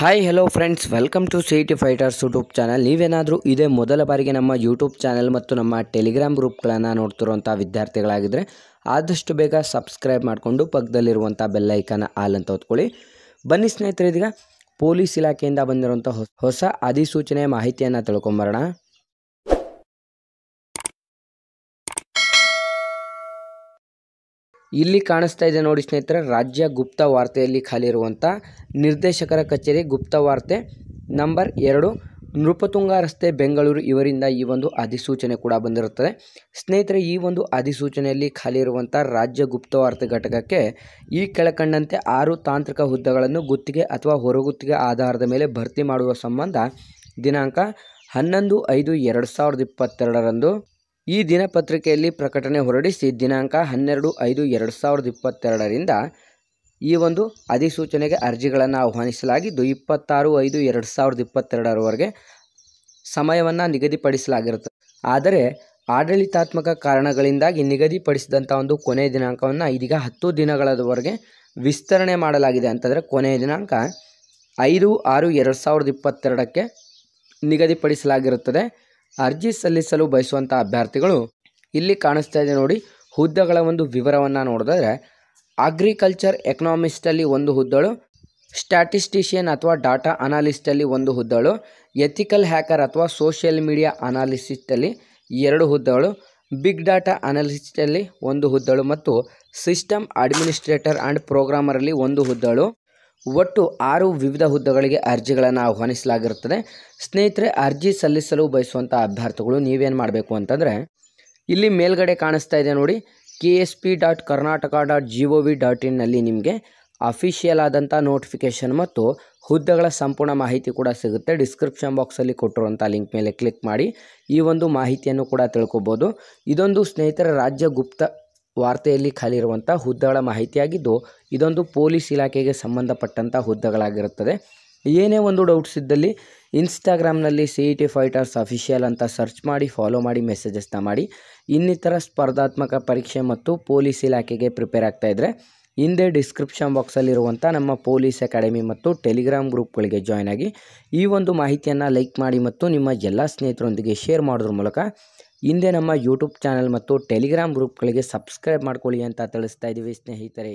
hi hello friends welcome to C T fighters YouTube channel ನೀವೇನಾದರೂ ಇದೇ ಮೊದಲ ಬಾರಿಗೆ ನಮ್ಮ ಯೂಟ್ಯೂಬ್ ಚಾನಲ್ ಮತ್ತು ನಮ್ಮ ಟೆಲಿಗ್ರಾಮ್ ಗ್ರೂಪ್ಗಳನ್ನು ನೋಡ್ತಿರುವಂಥ ವಿದ್ಯಾರ್ಥಿಗಳಾಗಿದ್ದರೆ ಆದಷ್ಟು ಬೇಗ ಸಬ್ಸ್ಕ್ರೈಬ್ ಮಾಡಿಕೊಂಡು ಪಕ್ಕದಲ್ಲಿರುವಂಥ ಬೆಲ್ಲೈಕನ ಆಲ್ ಅಂತ ಹೊತ್ಕೊಳ್ಳಿ ಬನ್ನಿ ಸ್ನೇಹಿತರೆ ಇದೀಗ ಪೊಲೀಸ್ ಇಲಾಖೆಯಿಂದ ಬಂದಿರುವಂಥ ಹೊಸ ಅಧಿಸೂಚನೆ ಮಾಹಿತಿಯನ್ನು ತಿಳ್ಕೊಂಬರೋಣ ಇಲ್ಲಿ ಕಾಣಿಸ್ತಾ ಇದೆ ನೋಡಿ ಸ್ನೇಹಿತರೆ ರಾಜ್ಯ ಗುಪ್ತ ವಾರ್ತೆಯಲ್ಲಿ ಖಾಲಿ ಇರುವಂಥ ನಿರ್ದೇಶಕರ ಕಚೇರಿ ಗುಪ್ತ ವಾರ್ತೆ ನಂಬರ್ ಎರಡು ನೃಪತುಂಗ ರಸ್ತೆ ಬೆಂಗಳೂರು ಇವರಿಂದ ಈ ಒಂದು ಅಧಿಸೂಚನೆ ಕೂಡ ಬಂದಿರುತ್ತದೆ ಸ್ನೇಹಿತರೆ ಈ ಒಂದು ಅಧಿಸೂಚನೆಯಲ್ಲಿ ಖಾಲಿ ಇರುವಂಥ ರಾಜ್ಯ ಗುಪ್ತವಾರ್ತೆ ಘಟಕಕ್ಕೆ ಈ ಕೆಳಕಂಡಂತೆ ಆರು ತಾಂತ್ರಿಕ ಹುದ್ದೆಗಳನ್ನು ಗುತ್ತಿಗೆ ಅಥವಾ ಹೊರಗುತ್ತಿಗೆ ಆಧಾರದ ಮೇಲೆ ಭರ್ತಿ ಮಾಡುವ ಸಂಬಂಧ ದಿನಾಂಕ ಹನ್ನೊಂದು ಐದು ಎರಡು ಸಾವಿರದ ಇಪ್ಪತ್ತೆರಡರಂದು ಈ ದಿನಪತ್ರಿಕೆಯಲ್ಲಿ ಪ್ರಕಟಣೆ ಹೊರಡಿಸಿ ದಿನಾಂಕ ಹನ್ನೆರಡು ಐದು ಎರಡು ಸಾವಿರದ ಇಪ್ಪತ್ತೆರಡರಿಂದ ಈ ಒಂದು ಅಧಿಸೂಚನೆಗೆ ಅರ್ಜಿಗಳನ್ನು ಆಹ್ವಾನಿಸಲಾಗಿದ್ದು ಇಪ್ಪತ್ತಾರು ಐದು ಎರಡು ಸಾವಿರದ ಇಪ್ಪತ್ತೆರಡರವರೆಗೆ ಸಮಯವನ್ನು ನಿಗದಿಪಡಿಸಲಾಗಿರುತ್ತದೆ ಆದರೆ ಆಡಳಿತಾತ್ಮಕ ಕಾರಣಗಳಿಂದಾಗಿ ನಿಗದಿಪಡಿಸಿದಂಥ ಒಂದು ಕೊನೆಯ ದಿನಾಂಕವನ್ನು ಇದೀಗ ಹತ್ತು ದಿನಗಳವರೆಗೆ ವಿಸ್ತರಣೆ ಮಾಡಲಾಗಿದೆ ಅಂತಂದರೆ ಕೊನೆಯ ದಿನಾಂಕ ಐದು ಆರು ಎರಡು ಸಾವಿರದ ಇಪ್ಪತ್ತೆರಡಕ್ಕೆ ನಿಗದಿಪಡಿಸಲಾಗಿರುತ್ತದೆ ಅರ್ಜಿ ಸಲ್ಲಿಸಲು ಬಯಸುವಂಥ ಅಭ್ಯರ್ಥಿಗಳು ಇಲ್ಲಿ ಕಾಣಿಸ್ತಾ ಇದೆ ನೋಡಿ ಹುದ್ದೆಗಳ ಒಂದು ವಿವರವನ್ನು ನೋಡಿದ್ರೆ ಅಗ್ರಿಕಲ್ಚರ್ ಎಕನಾಮಿಸ್ಟಲ್ಲಿ ಒಂದು ಹುದ್ದಳು ಸ್ಟ್ಯಾಟಿಸ್ಟಿಷಿಯನ್ ಅಥವಾ ಡಾಟಾ ಅನಾಲಿಸ್ಟಲ್ಲಿ ಒಂದು ಹುದ್ದಳು ಎಥಿಕಲ್ ಹ್ಯಾಕರ್ ಅಥವಾ ಸೋಷಿಯಲ್ ಮೀಡಿಯಾ ಅನಾಲಿಸ್ಟಲ್ಲಿ ಎರಡು ಹುದ್ದಳು ಬಿಗ್ ಡಾಟಾ ಅನಾಲಿಸ್ಟಲ್ಲಿ ಒಂದು ಹುದ್ದಳು ಮತ್ತು ಸಿಸ್ಟಮ್ ಅಡ್ಮಿನಿಸ್ಟ್ರೇಟರ್ ಆ್ಯಂಡ್ ಪ್ರೋಗ್ರಾಮರಲ್ಲಿ ಒಂದು ಹುದ್ದಳು ಒಟ್ಟು ಆರು ವಿವಿಧ ಹುದ್ದೆಗಳಿಗೆ ಅರ್ಜಿಗಳನ್ನು ಆಹ್ವಾನಿಸಲಾಗಿರುತ್ತದೆ ಸ್ನೇಹಿತರೆ ಅರ್ಜಿ ಸಲ್ಲಿಸಲು ಬಯಸುವಂಥ ಅಭ್ಯರ್ಥಿಗಳು ನೀವೇನು ಮಾಡಬೇಕು ಅಂತಂದರೆ ಇಲ್ಲಿ ಮೇಲ್ಗಡೆ ಕಾಣಿಸ್ತಾ ಇದೆ ನೋಡಿ K S P dot Karnataka dot G O V dot ಇನ್ನಲ್ಲಿ ನಿಮಗೆ ಅಫಿಷಿಯಲ್ ಆದಂಥ ನೋಟಿಫಿಕೇಷನ್ ಮತ್ತು ಹುದ್ದೆಗಳ ಸಂಪೂರ್ಣ ಮಾಹಿತಿ ಕೂಡ ಸಿಗುತ್ತೆ ಡಿಸ್ಕ್ರಿಪ್ಷನ್ ಬಾಕ್ಸಲ್ಲಿ ಕೊಟ್ಟಿರುವಂಥ ಲಿಂಕ್ ಮೇಲೆ ಕ್ಲಿಕ್ ಮಾಡಿ ಈ ಒಂದು ಮಾಹಿತಿಯನ್ನು ಕೂಡ ತಿಳ್ಕೊಬೋದು ಇದೊಂದು ಸ್ನೇಹಿತರ ರಾಜ್ಯ ಗುಪ್ತ ವಾರ್ತೆಯಲ್ಲಿ ಖಾಲಿ ಇರುವಂಥ ಹುದ್ದೆಗಳ ಮಾಹಿತಿಯಾಗಿದ್ದು ಇದೊಂದು ಪೊಲೀಸ್ ಇಲಾಖೆಗೆ ಸಂಬಂಧಪಟ್ಟಂಥ ಹುದ್ದೆಗಳಾಗಿರುತ್ತದೆ ಏನೇ ಒಂದು ಡೌಟ್ಸ್ ಇದ್ದಲ್ಲಿ ಇನ್ಸ್ಟಾಗ್ರಾಮ್ನಲ್ಲಿ C E T fighters official ಅಂತ ಸರ್ಚ್ ಮಾಡಿ ಫಾಲೋ ಮಾಡಿ ಮೆಸೇಜಸ್ನ ಮಾಡಿ ಇನ್ನಿತರ ಸ್ಪರ್ಧಾತ್ಮಕ ಪರೀಕ್ಷೆ ಮತ್ತು ಪೊಲೀಸ್ ಇಲಾಖೆಗೆ ಪ್ರಿಪೇರ್ ಆಗ್ತಾ ಇದ್ದರೆ ಹಿಂದೆ ಡಿಸ್ಕ್ರಿಪ್ಷನ್ ಬಾಕ್ಸಲ್ಲಿರುವಂಥ ನಮ್ಮ ಪೊಲೀಸ್ ಅಕಾಡೆಮಿ ಮತ್ತು ಟೆಲಿಗ್ರಾಮ್ ಗ್ರೂಪ್ಗಳಿಗೆ ಜಾಯ್ನ್ ಆಗಿ ಈ ಒಂದು ಮಾಹಿತಿಯನ್ನು ಲೈಕ್ ಮಾಡಿ ಮತ್ತು ನಿಮ್ಮ ಎಲ್ಲ ಸ್ನೇಹಿತರೊಂದಿಗೆ ಶೇರ್ ಮಾಡೋದ್ರ ಮೂಲಕ ಹಿಂದೆ ನಮ್ಮ ಯೂಟ್ಯೂಬ್ ಚಾನಲ್ ಮತ್ತು ಟೆಲಿಗ್ರಾಮ್ ಗ್ರೂಪ್ಗಳಿಗೆ ಸಬ್ಸ್ಕ್ರೈಬ್ ಮಾಡ್ಕೊಳ್ಳಿ ಅಂತ ತಿಳಿಸ್ತಾ ಇದ್ದೀವಿ ಸ್ನೇಹಿತರೆ